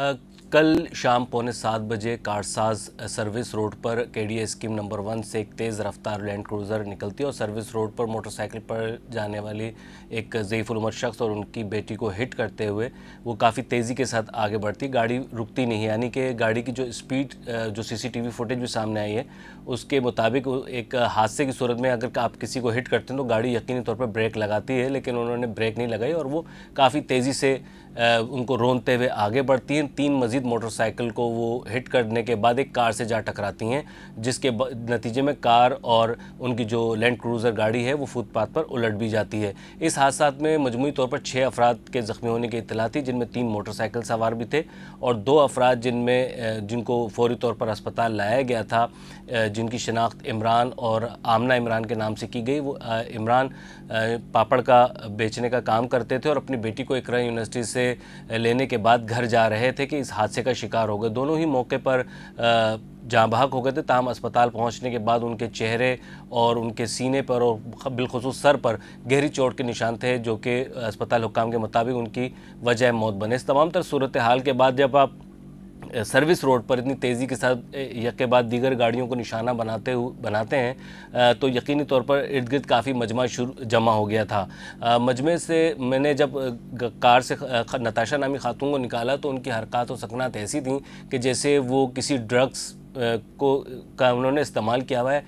uh, कल शाम पौने सात बजे कारसाज सर्विस रोड पर केडीए स्कीम नंबर वन से एक तेज़ रफ्तार लैंड क्रूज़र निकलती है और सर्विस रोड पर मोटरसाइकिल पर जाने वाली एक ज़यीफ़ुल उमर शख्स और उनकी बेटी को हिट करते हुए वो काफ़ी तेज़ी के साथ आगे बढ़ती गाड़ी रुकती नहीं यानी कि गाड़ी की जो स्पीड जो सीसीटीवी फुटेज भी सामने आई है उसके मुताबिक एक हादसे की सूरत में अगर आप किसी को हिट करते हैं तो गाड़ी यकीनी तौर पर ब्रेक लगाती है लेकिन उन्होंने ब्रेक नहीं लगाई और वो काफ़ी तेज़ी से उनको रोनते हुए आगे बढ़ती हैं तीन मजीद अनियंत्रित मोटरसाइकिल को वो हिट करने के बाद एक कार से जा टकराती हैं जिसके नतीजे में कार और उनकी जो लैंड क्रूज़र गाड़ी है वो फुटपाथ पर उलट भी जाती है इस हादसा में मजमू तौर पर छः अफराद के ज़ख्मी होने की इतला थी जिनमें तीन मोटरसाइकिल सवार भी थे और दो अफराद जिनमें जिनको फौरी तौर पर अस्पताल लाया गया था जिनकी शनाख्त इमरान और आमना इमरान के नाम से की गई वो इमरान पापड़ का बेचने का काम करते थे और अपनी बेटी को इकरा यूनिवर्सिटी से लेने के बाद घर जा रहे थे कि इस हादसे का शिकार हो गए दोनों ही मौके पर जहाँ बाहक हो गए थे ताम अस्पताल पहुँचने के बाद उनके चेहरे और उनके सीने पर और बिलखसूस सर पर गहरी चोट के निशान थे जो कि अस्पताल हुकाम के मुताबिक उनकी वजह मौत बने इस तमाम तर सूरत हाल के बाद जब आप सर्विस रोड पर इतनी तेज़ी के साथ यके बाद दीगर गाड़ियों को निशाना बनाते हुए बनाते हैं तो यकीनी तौर पर इर्द गिर्द काफ़ी मजमा शुरू जमा हो गया था मजमे से मैंने जब कार से नताशा नामी खातून को निकाला तो उनकी हरकत और सकनात ऐसी थी कि जैसे वो किसी ड्रग्स को का उन्होंने इस्तेमाल किया हुआ है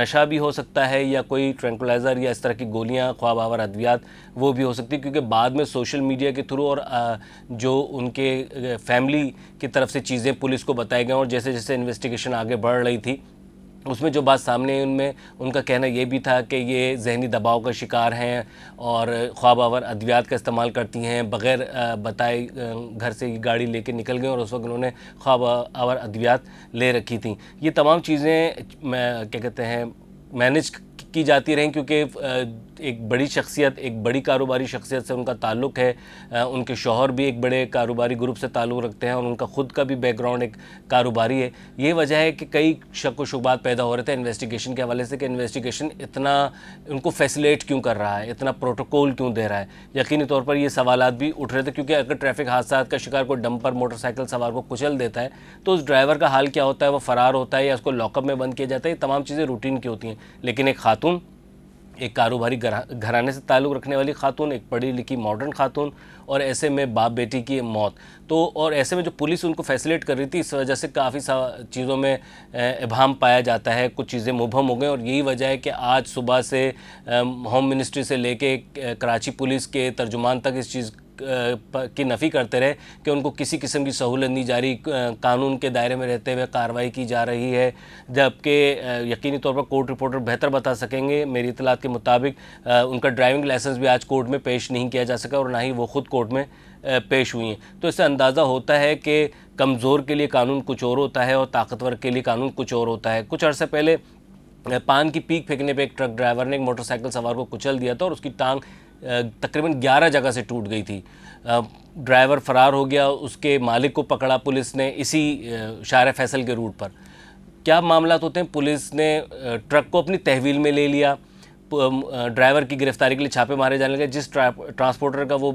नशा भी हो सकता है या कोई ट्रैंकुलाइज़र या इस तरह की गोलियां ख्वाब आवर अद्वियात वो भी हो सकती है क्योंकि बाद में सोशल मीडिया के थ्रू और जो उनके फैमिली की तरफ से चीज़ें पुलिस को बताई गई और जैसे जैसे इन्वेस्टिगेशन आगे बढ़ रही थी उसमें जो बात सामने आई उनमें उनका कहना ये भी था कि ये जहनी दबाव का शिकार हैं और ख्वाब आवर अद्वियात का इस्तेमाल करती हैं बग़ैर बताए घर से गाड़ी लेके निकल गए और उस वक्त उन्होंने ख्वाब आवर अद्वियात ले रखी थी ये तमाम चीज़ें क्या कहते हैं मैनेज की जाती रहें क्योंकि एक बड़ी शख्सियत एक बड़ी कारोबारी शख्सियत से उनका ताल्लुक़ है उनके शोहर भी एक बड़े कारोबारी ग्रुप से ताल्लुक़ रखते हैं और उनका ख़ुद का भी बैकग्राउंड एक कारोबारी है ये वजह है कि कई शक व शुबात पैदा हो रहे थे इन्वेस्टिगेशन के हवाले से कि इन्वेस्टिगेशन इतना उनको फैसिलेट क्यों कर रहा है इतना प्रोटोकॉल क्यों दे रहा है यकीनी तौर पर ये सवाल भी उठ रहे थे क्योंकि अगर ट्रैफिक हादसा का शिकार कोई डंपर मोटरसाइकिल सवार को कुचल देता है तो उस ड्राइवर का हाल क्या होता है वो फ़रार होता है या उसको लॉकअप में बंद किया जाता है ये तमाम चीज़ें रूटीन की होती हैं लेकिन एक खातून एक कारोबारी घराने से ताल्लुक़ रखने वाली खातून एक पढ़ी लिखी मॉडर्न खातून और ऐसे में बाप बेटी की मौत तो और ऐसे में जो पुलिस उनको फैसिलेट कर रही थी इस वजह से काफ़ी सा चीज़ों में इबाम पाया जाता है कुछ चीज़ें मुबहम हो गई और यही वजह है कि आज सुबह से होम मिनिस्ट्री से लेके कराची पुलिस के तर्जुमान तक इस चीज़ की नफ़ी करते रहे कि उनको किसी किस्म की सहूलत नहीं जारी कानून के दायरे में रहते हुए कार्रवाई की जा रही है जबकि यकीनी तौर पर कोर्ट रिपोर्टर बेहतर बता सकेंगे मेरी इतलात के मुताबिक उनका ड्राइविंग लाइसेंस भी आज कोर्ट में पेश नहीं किया जा सका और ना ही वो ख़ुद कोर्ट में पेश हुई हैं तो इससे अंदाज़ा होता है कि कमज़ोर के लिए कानून कुछ और होता है और ताकतवर के लिए कानून कुछ और होता है कुछ अर्से पहले पान की पीक फेंकने पे एक ट्रक ड्राइवर ने एक मोटरसाइकिल सवार को कुचल दिया था और उसकी टांग तकरीबन 11 जगह से टूट गई थी ड्राइवर फरार हो गया उसके मालिक को पकड़ा पुलिस ने इसी शार फैसल के रूट पर क्या मामला होते हैं पुलिस ने ट्रक को अपनी तहवील में ले लिया ड्राइवर की गिरफ्तारी के लिए छापे मारे जाने लगे जिस ट्रांसपोर्टर का वो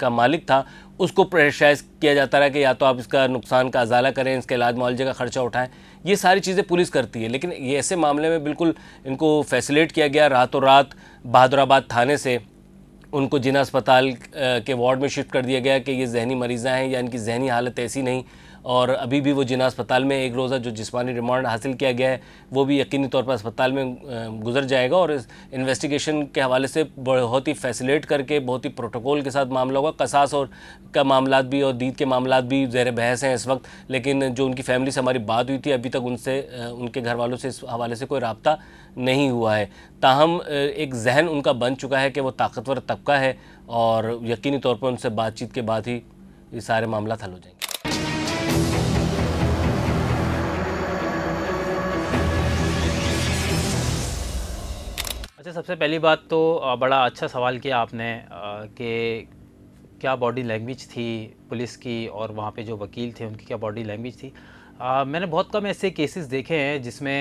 का मालिक था उसको प्रेशराइज किया जाता रहा कि या तो आप इसका नुकसान का अजाला करें इसके इलाज मुआवजे का खर्चा उठाएं ये सारी चीज़ें पुलिस करती है लेकिन ये ऐसे मामले में बिल्कुल इनको फैसिलेट किया गया रातों रात बहादुराबाद थाने से उनको जिना अस्पताल के वार्ड में शिफ्ट कर दिया गया कि ये जहनी मरीज़ा हैं या इनकी जहनी हालत ऐसी नहीं और अभी भी वो जिना अस्पताल में एक रोज़ा जो जिसमानी रिमांड हासिल किया गया है वो भी यकीनी तौर पर अस्पताल में गुजर जाएगा और इस इन्वेस्टिगेशन के हवाले से बहुत ही फैसिलेट करके बहुत ही प्रोटोकॉल के साथ मामला होगा कसास और का मामला भी और दीद के मामला भी जैर बहस हैं इस वक्त लेकिन जो उनकी फैमिली से हमारी बात हुई थी अभी तक उनसे उनके घर वालों से इस हवाले से कोई रबता नहीं हुआ है ताहम एक जहन उनका बन चुका है कि वो ताकतवर तबका है और यकीनी तौर पर उनसे बातचीत के बाद ही ये सारे मामला हल हो जाएंगे सबसे पहली बात तो बड़ा अच्छा सवाल किया आपने कि क्या बॉडी लैंग्वेज थी पुलिस की और वहाँ पे जो वकील थे उनकी क्या बॉडी लैंग्वेज थी आ, मैंने बहुत कम ऐसे केसेस देखे हैं जिसमें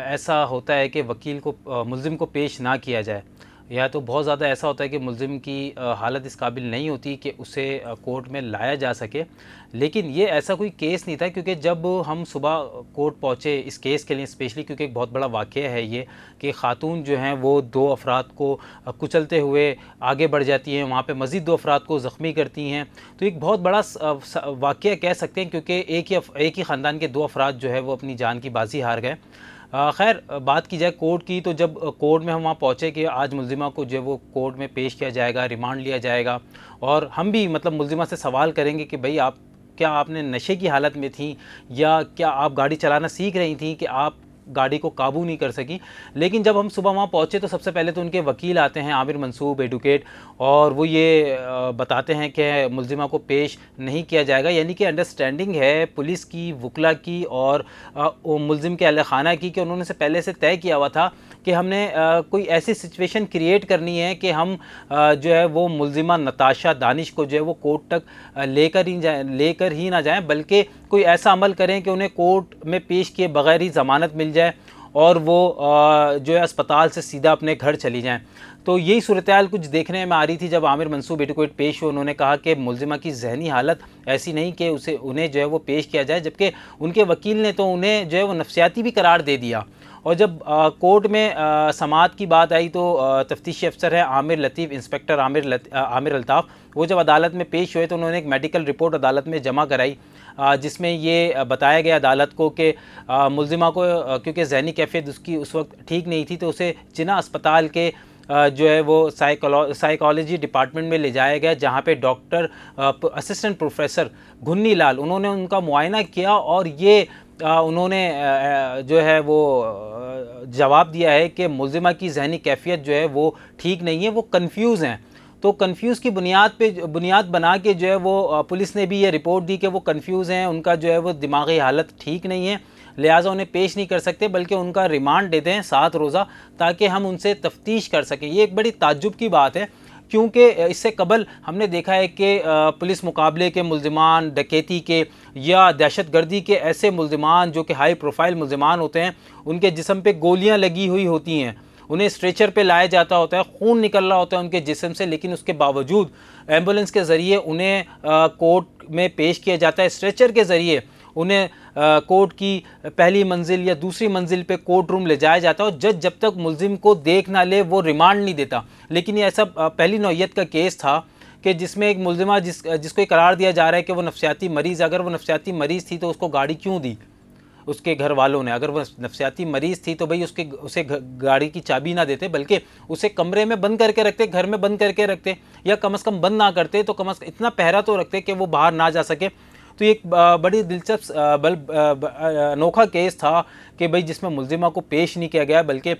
ऐसा होता है कि वकील को मुलिम को पेश ना किया जाए या तो बहुत ज़्यादा ऐसा होता है कि मुलम की हालत इस काबिल नहीं होती कि उसे कोर्ट में लाया जा सके लेकिन ये ऐसा कोई केस नहीं था क्योंकि जब हम सुबह कोर्ट पहुँचे इस केस के लिए स्पेशली क्योंकि एक बहुत बड़ा वाक़ है ये कि ख़ातून जो हैं वो दो अफराद को कुचलते हुए आगे बढ़ जाती हैं वहाँ पर मज़ीद दो अफराद को ज़ख्मी करती हैं तो एक बहुत बड़ा वाक़ कह सकते हैं क्योंकि एक ही एक ही ख़ानदान के दो अफराद जो है वो अपनी जान की बाजी हार गए खैर बात की जाए कोर्ट की तो जब कोर्ट में हम वहाँ पहुँचे कि आज मुलजिमा को जो वो कोर्ट में पेश किया जाएगा रिमांड लिया जाएगा और हम भी मतलब मुलजिमा से सवाल करेंगे कि भाई आप क्या आपने नशे की हालत में थी या क्या आप गाड़ी चलाना सीख रही थी कि आप गाड़ी को काबू नहीं कर सकी लेकिन जब हम सुबह वहाँ पहुँचे तो सबसे पहले तो उनके वकील आते हैं आमिर मंसूब एडवोकेट और वो ये बताते हैं कि मुलजिमा को पेश नहीं किया जाएगा यानी कि अंडरस्टैंडिंग है पुलिस की वकला की और मुलजिम के अलखाना खाना की कि उन्होंने से पहले से तय किया हुआ था कि हमने आ, कोई ऐसी सिचुएशन क्रिएट करनी है कि हम आ, जो है वो मुलजिमा नताशा दानिश को जो है वो कोर्ट तक लेकर ही जाए लेकर ही ना जाएँ बल्कि कोई ऐसा अमल करें कि उन्हें कोर्ट में पेश किए बगैर ही ज़मानत मिल जाए और वो जो है अस्पताल से सीधा अपने घर चली जाएं तो यही सूरत कुछ देखने में आ रही थी जब आमिर मंसूब एडिक्वेट पेश हुए उन्होंने कहा कि मुलजिमा की जहनी हालत ऐसी नहीं कि उसे उन्हें जो है वो पेश किया जाए जबकि उनके वकील ने तो उन्हें जो है वो नफसियाती भी करार दे दिया और जब कोर्ट में समात की बात आई तो तफ्तीशी अफसर है आमिर लतीफ़ इंस्पेक्टर आमिर आमिर अल्ताफ़ वो जब अदालत में पेश हुए तो उन्होंने एक मेडिकल रिपोर्ट अदालत में जमा कराई जिसमें ये बताया गया अदालत को कि मुलजिमा को क्योंकि जहनी कैफियत उसकी उस वक्त ठीक नहीं थी तो उसे चिना अस्पताल के जो है वो साइकोलॉ साइकोलॉजी डिपार्टमेंट में ले जाया गया जहाँ पे doctor assistant professor Ghunni Lal उन्होंने उनका मुआयना किया और ये उन्होंने जो है वो जवाब दिया है कि मुलजिमा की जहनी कैफियत जो है वो ठीक नहीं है वो कन्फ्यूज़ हैं तो कन्फ्यूज़ की बुनियाद पे बुनियाद बना के जो है वो पुलिस ने भी ये रिपोर्ट दी कि वो कन्फ्यूज़ हैं उनका जो है वो दिमागी हालत ठीक नहीं है लिहाजा उन्हें पेश नहीं कर सकते बल्कि उनका रिमांड देते हैं सात रोज़ा ताकि हम उनसे तफ्तीश कर सकें ये एक बड़ी ताजुब की बात है क्योंकि इससे कबल हमने देखा है कि पुलिस मुकाबले के मुलजमान डकैती के या दहशत गर्दी के ऐसे मुलजमान जो कि हाई प्रोफाइल मुलजमान होते हैं उनके जिसम पर गोलियाँ लगी हुई होती हैं उन्हें स्ट्रेचर पे लाया जाता होता है खून निकल रहा होता है उनके जिसम से लेकिन उसके बावजूद एम्बुलेंस के ज़रिए उन्हें कोर्ट में पेश किया जाता है स्ट्रेचर के ज़रिए उन्हें कोर्ट की पहली मंजिल या दूसरी मंजिल पे कोर्ट रूम ले जाया जाता है और जज जब तक मुलजिम को देख ना ले वो रिमांड नहीं देता लेकिन ये ऐसा पहली नौीयत का केस था कि जिसमें एक मुलजिमा जिस जिसको करार दिया जा रहा है कि वो नफसियाती मरीज़ अगर वो नफसियाती मरीज़ थी तो उसको गाड़ी क्यों दी उसके घर वालों ने अगर वो नफसियाती मरीज़ थी तो भाई उसके उसे गाड़ी की चाबी ना देते बल्कि उसे कमरे में बंद करके रखते घर में बंद करके रखते या कम अज़ कम बंद ना करते तो कम अज़ इतना पहरा तो रखते कि वो बाहर ना जा सके तो एक बड़ी दिलचस्प बल अनोखा केस था कि भाई जिसमें मुलजिमा को पेश नहीं किया गया बल्कि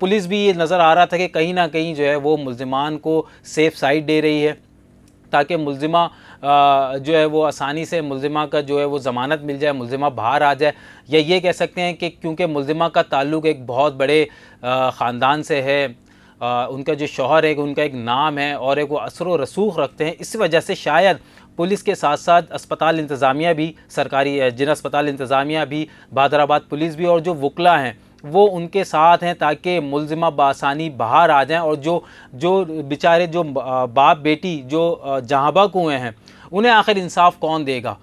पुलिस भी ये नज़र आ रहा था कि कहीं ना कहीं जो है वो मुलजमान को सेफ़ साइड दे रही है ताकि मुलजिमा जो है वो आसानी से मुलजिमा का जो है वो ज़मानत मिल जाए मुलजिमा बाहर आ जाए या ये कह सकते हैं कि क्योंकि मुलजिमा का ताल्लुक एक बहुत बड़े ख़ानदान से है आ, उनका जो शोहर है उनका एक नाम है और एक वो असर व रसूख रखते हैं इस वजह से शायद पुलिस के साथ साथ अस्पताल इंतज़ामिया भी सरकारी जिन अस्पताल इंतज़ामिया भी बहादराबाद पुलिस भी और जो वकला हैं वो उनके साथ हैं ताकि मुलजिमा बासानी बाहर आ जाएं और जो जो बेचारे जो बाप बेटी जो जहाँबा हुए हैं उन्हें आखिर इंसाफ कौन देगा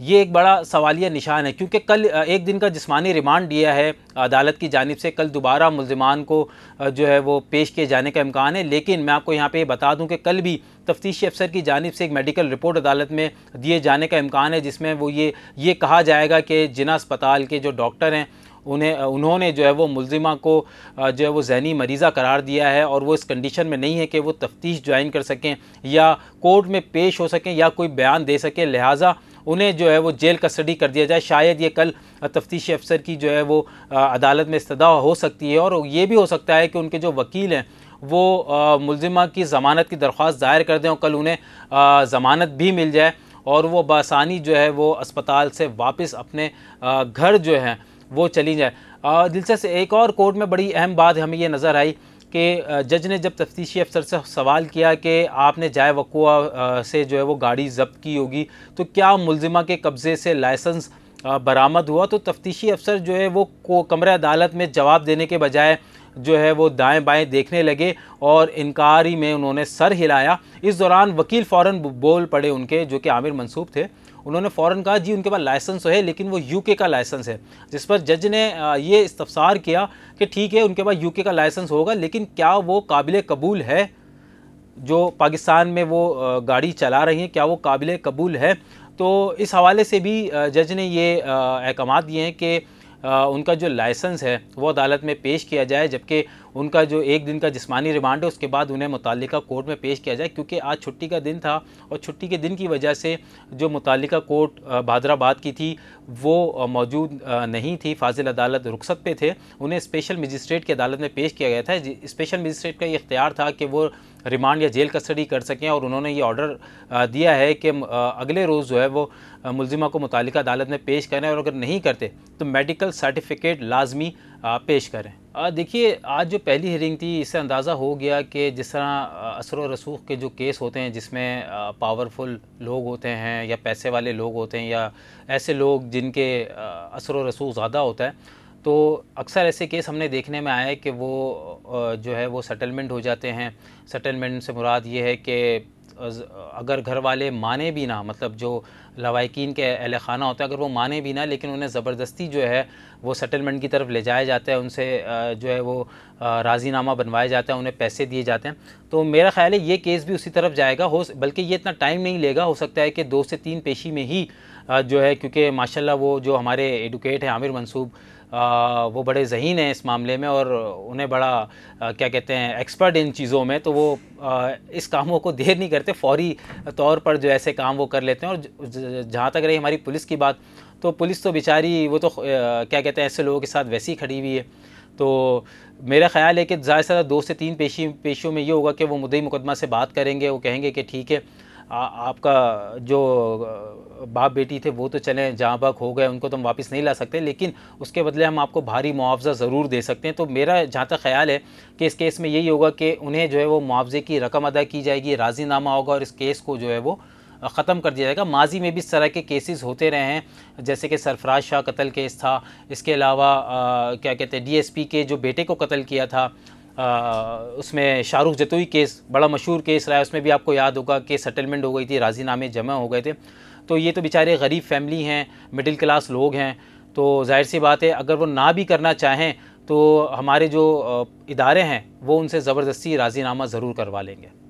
ये एक बड़ा सवालिया निशान है क्योंकि कल एक दिन का जिस्मानी रिमांड दिया है अदालत की जानब से कल दोबारा मुलजमान को जो है वो पेश किए जाने का इम्कान है लेकिन मैं आपको यहाँ पे बता दूँ कि कल भी तफ्तीशी अफसर की जानब से एक मेडिकल रिपोर्ट अदालत में दिए जाने का इम्कान है जिसमें वो ये ये कहा जाएगा कि जिना अस्पताल के जो डॉक्टर हैं उन्हें उन्होंने जो है वो मुलजिमा को जो है वो जहनी मरीज़ा करार दिया है और वो इस कंडीशन में नहीं है कि वो तफ्तीश ज्वाइन कर सकें या कोर्ट में पेश हो सकें या कोई बयान दे सकें लिहाजा उन्हें जो है वो जेल कस्टडी कर दिया जाए शायद ये कल तफ्तीशी अफसर की जो है वो अदालत में इस्तः हो सकती है और ये भी हो सकता है कि उनके जो वकील हैं वो मुलजिमा की ज़मानत की दरख्वास्त दायर कर दें और कल उन्हें ज़मानत भी मिल जाए और वो बासानी जो है वो अस्पताल से वापस अपने घर जो है वो चली जाए दिलचस्प एक और कोर्ट में बड़ी अहम बात हमें ये नज़र आई कि जज ने जब तफ्तीशी अफसर से सवाल किया कि आपने जाए वकुआ से जो है वो गाड़ी जब्त की होगी तो क्या मुलजिमा के कब्ज़े से लाइसेंस बरामद हुआ तो तफ्तीशी अफसर जो है वो को कमरे अदालत में जवाब देने के बजाय जो है वो दाएं बाएं देखने लगे और इनकारी में उन्होंने सर हिलाया इस दौरान वकील फ़ौरन बोल पड़े उनके जो कि आमिर मंसूब थे उन्होंने फ़ौरन कहा जी उनके पास लाइसेंस है लेकिन वो यूके का लाइसेंस है जिस पर जज ने ये इस्तफसार किया कि ठीक है उनके पास यूके का लाइसेंस होगा लेकिन क्या वो काबिल कबूल है जो पाकिस्तान में वो गाड़ी चला रही हैं क्या वो काबिल कबूल है तो इस हवाले से भी जज ने ये अहकाम दिए हैं कि उनका जो लाइसेंस है वो अदालत में पेश किया जाए जबकि उनका जो एक दिन का जिस्मानी रिमांड है उसके बाद उन्हें मुतल कोर्ट में पेश किया जाए क्योंकि आज छुट्टी का दिन था और छुट्टी के दिन की वजह से जो मुतल कोर्ट भादराबाद की थी वो मौजूद नहीं थी फाजिल अदालत रुखसत पे थे उन्हें स्पेशल मजिस्ट्रेट की अदालत में पेश किया गया था स्पेशल मजिस्ट्रेट का ये इख्तियार था कि वो रिमांड या जेल कस्टडी कर सकें और उन्होंने ये ऑर्डर दिया है कि अगले रोज़ जो है वो मुलजिमा को मुतल अदालत में पेश करें और अगर नहीं करते तो मेडिकल सर्टिफिकेट लाजमी पेश करें देखिए आज जो पहली हियरिंग थी इससे अंदाज़ा हो गया कि जिस तरह असर रसूख के जो केस होते हैं जिसमें पावरफुल लोग होते हैं या पैसे वाले लोग होते हैं या ऐसे लोग जिनके असर रसूख ज़्यादा होता है तो अक्सर ऐसे केस हमने देखने में आए कि वो जो है वो सेटलमेंट हो जाते हैं सेटलमेंट से मुराद ये है कि अगर घर वाले माने भी ना मतलब जो लवाकिन के अहल खाना होता है अगर वो माने भी ना लेकिन उन्हें ज़बरदस्ती जो है वो सेटलमेंट की तरफ ले जाया जाता है उनसे जो है वो राजीनामा बनवाया जाता है उन्हें पैसे दिए जाते हैं तो मेरा ख्याल है ये केस भी उसी तरफ जाएगा हो बल्कि ये इतना टाइम नहीं लेगा हो सकता है कि दो से तीन पेशी में ही जो है क्योंकि माशाला वो जो हमारे एडोकेट हैं आमिर मनसूब आ, वो बड़े जहीन हैं इस मामले में और उन्हें बड़ा आ, क्या कहते हैं एक्सपर्ट इन चीज़ों में तो वो आ, इस कामों को देर नहीं करते फौरी तौर पर जो ऐसे काम वो कर लेते हैं और जहाँ तक रही हमारी पुलिस की बात तो पुलिस तो बेचारी वो तो आ, क्या कहते हैं ऐसे लोगों के साथ वैसी खड़ी हुई है तो मेरा ख्याल है कि ज़्यादा से ज़्यादा दो से तीन पेशी पेशियों में ये होगा कि वो मुदई मुकदमा से बात करेंगे वो कहेंगे कि ठीक है आ, आपका जो बाप बेटी थे वो तो चले जहाँ बाग हो गए उनको तो हम वापस नहीं ला सकते लेकिन उसके बदले हम आपको भारी मुआवजा ज़रूर दे सकते हैं तो मेरा जहाँ तक ख्याल है कि इस केस में यही होगा कि उन्हें जो है वो मुआवजे की रकम अदा की जाएगी राजीनामा होगा और इस केस को जो है वो ख़त्म कर दिया जाएगा माजी में भी इस तरह के केसेस होते रहे हैं जैसे कि सरफराज शाह कत्ल केस था इसके अलावा क्या कहते हैं डीएसपी के जो बेटे को कत्ल किया था उसमें शाहरुख जतोई केस बड़ा मशहूर केस रहा है उसमें भी आपको याद होगा कि सेटलमेंट हो गई थी राजीनामे जमा हो गए थे तो ये तो बेचारे गरीब फैमिली हैं मिडिल क्लास लोग हैं तो जाहिर सी बात है अगर वो ना भी करना चाहें तो हमारे जो इदारे हैं वो उनसे ज़बरदस्ती राजीनामा ज़रूर करवा लेंगे